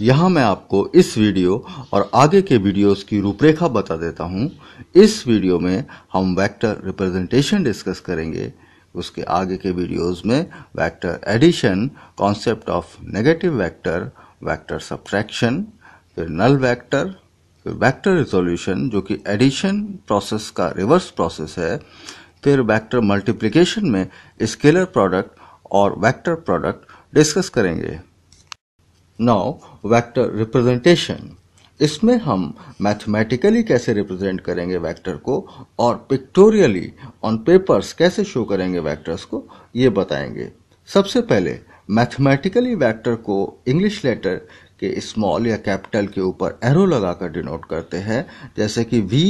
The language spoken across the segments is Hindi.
यहाँ मैं आपको इस वीडियो और आगे के वीडियोस की रूपरेखा बता देता हूँ इस वीडियो में हम वेक्टर रिप्रेजेंटेशन डिस्कस करेंगे उसके आगे के वीडियोस में vector addition concept of negative vector vector subtraction फिर नल वेक्टर फिर वेक्टर रिजोल्यूशन जो कि एडिशन प्रोसेस का रिवर्स प्रोसेस है फिर वेक्टर मल्टीप्लिकेशन में स्केलर प्रोडक्ट और वेक्टर प्रोडक्ट डिस्कस करेंगे नाउ वेक्टर रिप्रेजेंटेशन इसमें हम मैथमेटिकली कैसे रिप्रेजेंट करेंगे वेक्टर को और पिक्टोरियली ऑन पेपर्स कैसे शो करेंगे वेक्टर्स को ये बताएंगे सबसे पहले मैथमेटिकली वेक्टर को इंग्लिश लेटर के स्मॉल या कैपिटल के ऊपर एरो लगाकर डिनोट करते हैं जैसे कि वी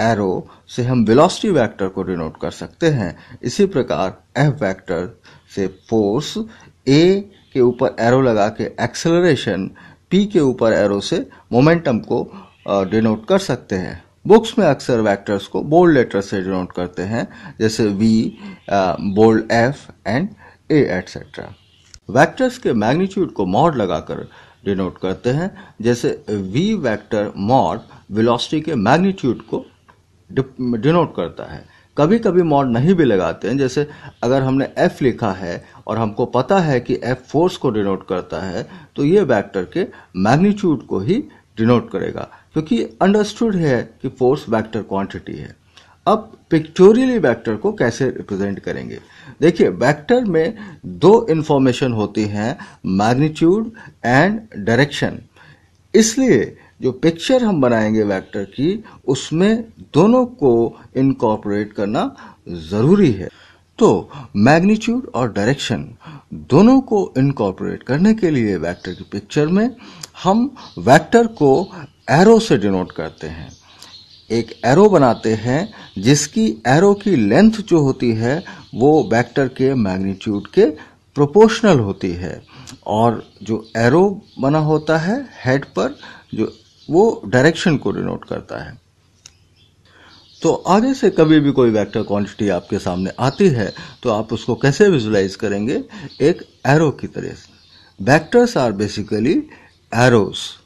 एरो से हम वेलोसिटी वेक्टर को डिनोट कर सकते हैं इसी प्रकार एफ वेक्टर से फोर्स ए के ऊपर एरो लगा के एक्सेलरेशन पी के ऊपर एरो से मोमेंटम को डिनोट कर सकते हैं बुक्स में अक्सर वेक्टर्स को बोल्ड लेटर से डिनोट करते हैं जैसे V bold F and A etcetera vectors के मैग्नीट्यूड को मॉड लगाकर डिनोट करते हैं जैसे वी वेक्टर मॉड वेलोसिटी के मैग्नीट्यूड को डिनोट करता है कभी कभी मॉड नहीं भी लगाते हैं जैसे अगर हमने एफ लिखा है और हमको पता है कि एफ फोर्स को डिनोट करता है तो ये वेक्टर के मैग्नीट्यूड को ही डिनोट करेगा क्योंकि अंडरस्टूड है कि फोर्स वेक्टर क्वांटिटी है अब पिक्टोरियली वेक्टर को कैसे रिप्रेजेंट करेंगे देखिए वेक्टर में दो इंफॉर्मेशन होती हैं मैग्नीट्यूड एंड डायरेक्शन इसलिए जो पिक्चर हम बनाएंगे वेक्टर की उसमें दोनों को इनकॉर्पोरेट करना ज़रूरी है तो मैग्नीट्यूड और डायरेक्शन दोनों को इनकॉर्पोरेट करने के लिए वेक्टर की पिक्चर में हम वेक्टर को एरो से डिनोट करते हैं एक एरो बनाते हैं जिसकी एरो की लेंथ जो होती है वो वेक्टर के मैग्नीट्यूड के प्रोपोर्शनल होती है और जो एरो बना होता है हेड पर जो वो डायरेक्शन को डिनोट करता है तो आगे से कभी भी कोई वेक्टर क्वांटिटी आपके सामने आती है तो आप उसको कैसे विजुलाइज करेंगे एक एरो की तरह से वेक्टर्स आर बेसिकली एरोज़